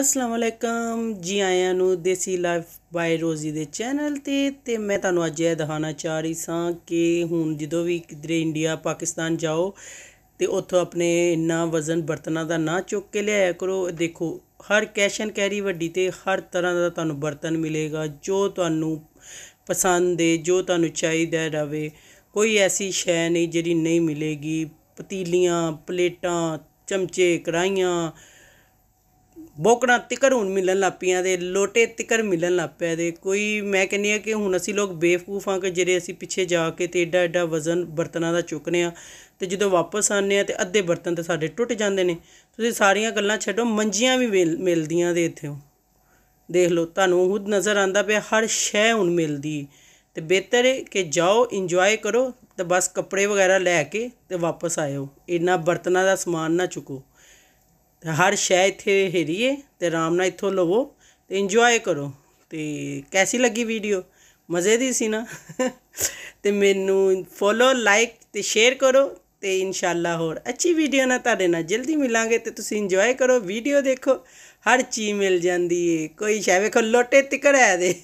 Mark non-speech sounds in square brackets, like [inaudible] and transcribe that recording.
ਅਸਲਾਮ ਵਾਲੇਕਮ ਜੀ ਆਇਆਂ ਨੂੰ ਦੇਸੀ ਲਾਈਫ ਬਾਈ ਰੋਜ਼ੀ ਦੇ ਚੈਨਲ ਤੇ ਤੇ ਮੈਂ ਤੁਹਾਨੂੰ ਅੱਜ ਇਹ ਦਿਖਾਣਾ ਚਾਹ ਰਹੀ ਸਾਂ ਕਿ ਹੁਣ ਜਦੋਂ ਵੀ ਕਿਧਰੇ ਇੰਡੀਆ ਪਾਕਿਸਤਾਨ ਜਾਓ ਤੇ ਉੱਥੋਂ ਆਪਣੇ ਇੰਨਾ ਵਜ਼ਨ ਬਰਤਨਾਂ ਦਾ ਨਾ ਚੁੱਕ ਕੇ ਲਿਆਇਆ ਕਰੋ ਦੇਖੋ ਹਰ ਕੈਸ਼ਨ ਕੈਰੀ ਵੱਡੀ ਤੇ ਹਰ ਤਰ੍ਹਾਂ ਦਾ ਤੁਹਾਨੂੰ ਬਰਤਨ ਮਿਲੇਗਾ ਜੋ ਤੁਹਾਨੂੰ ਪਸੰਦ ਹੈ ਜੋ ਤੁਹਾਨੂੰ ਚਾਹੀਦਾ ਰਵੇ ਕੋਈ ਐਸੀ ਸ਼ੈ ਨਹੀਂ ਜਿਹੜੀ ਨਹੀਂ ਮਿਲੇਗੀ ਪਤੀਲੀਆਂ ਪਲੇਟਾਂ ਚਮਚੇ ਕੜਾਈਆਂ ਬੋਕਣਾ ਤਿਕਰ ਹੁਣ ਮਿਲਣ ਲੱਪੀਆਂ ਦੇ ਲੋਟੇ ਤਿਕਰ ਮਿਲਣ ਲੱਪਿਆ ਦੇ ਕੋਈ ਮੈਂ ਕਹਿੰਨੀ ਆ ਕਿ ਹੁਣ ਅਸੀਂ ਲੋਕ ਬੇਫੂਫਾਂ ਕੇ ਕਿ ਜਿਹੜੇ ਅਸੀਂ ਪਿੱਛੇ ਜਾ ਕੇ ਤੇ ਏਡਾ ਏਡਾ ਵਜ਼ਨ ਬਰਤਨਾਂ ਦਾ ਚੁੱਕਨੇ ਆ ਤੇ ਜਦੋਂ ਵਾਪਸ ਆਨੇ ਆ ਤੇ ਅੱਧੇ ਬਰਤਨ ਤੇ ਸਾਡੇ ਟੁੱਟ ਜਾਂਦੇ ਨੇ ਤੁਸੀਂ ਸਾਰੀਆਂ ਗੱਲਾਂ ਛੱਡੋ ਮੰਜੀਆਂ ਵੀ ਮਿਲਦੀਆਂ ਦੇ ਇੱਥੇ ਦੇਖ ਲਓ ਤੁਹਾਨੂੰ ਖੁਦ ਨਜ਼ਰ ਆਂਦਾ ਪਿਆ ਹਰ ਸ਼ੈ ਹੁਣ ਮਿਲਦੀ ਤੇ ਬਿਹਤਰ ਹੈ ਕਿ ਜਾਓ ਇੰਜੋਏ ਕਰੋ ਤੇ ਬਸ ਕੱਪੜੇ ਵਗੈਰਾ ਲੈ ਕੇ ਤੇ ਵਾਪਸ ਆਇਓ ਇੰਨਾ ਬਰਤਨਾਂ ਦਾ ਸਮਾਨ ਨਾ ਚੁਕੋ ਹਰ ਸ਼ੈ ਇੱਥੇ ਹੇਰੀਏ ਤੇ ਆਰਾਮ ਨਾਲ ਇੱਥੋਂ ਲਵੋ ਤੇ ਇੰਜੋਏ ਕਰੋ ਤੇ ਕੈਸੀ ਲੱਗੀ ਵੀਡੀਓ ਮਜ਼ੇ ਦੀ ਸੀ ਨਾ [laughs] ਤੇ ਮੈਨੂੰ ਫੋਲੋ ਲਾਈਕ ਤੇ ਸ਼ੇਅਰ ਕਰੋ ਤੇ ਇਨਸ਼ਾਅੱਲਾ ਹੋਰ ਅੱਛੀ ਵੀਡੀਓ ਨਾਲ ਤੁਹਾਡੇ ਨਾਲ ਜਲਦੀ ਮਿਲਾਂਗੇ ਤੇ ਤੁਸੀਂ ਇੰਜੋਏ ਕਰੋ ਵੀਡੀਓ ਦੇਖੋ ਹਰ ਚੀਜ਼ ਮਿਲ ਜਾਂਦੀ ਏ ਕੋਈ ਸ਼ੈ ਵੇਖੋ ਲੋਟੇ ਤਿਕੜਾ ਦੇ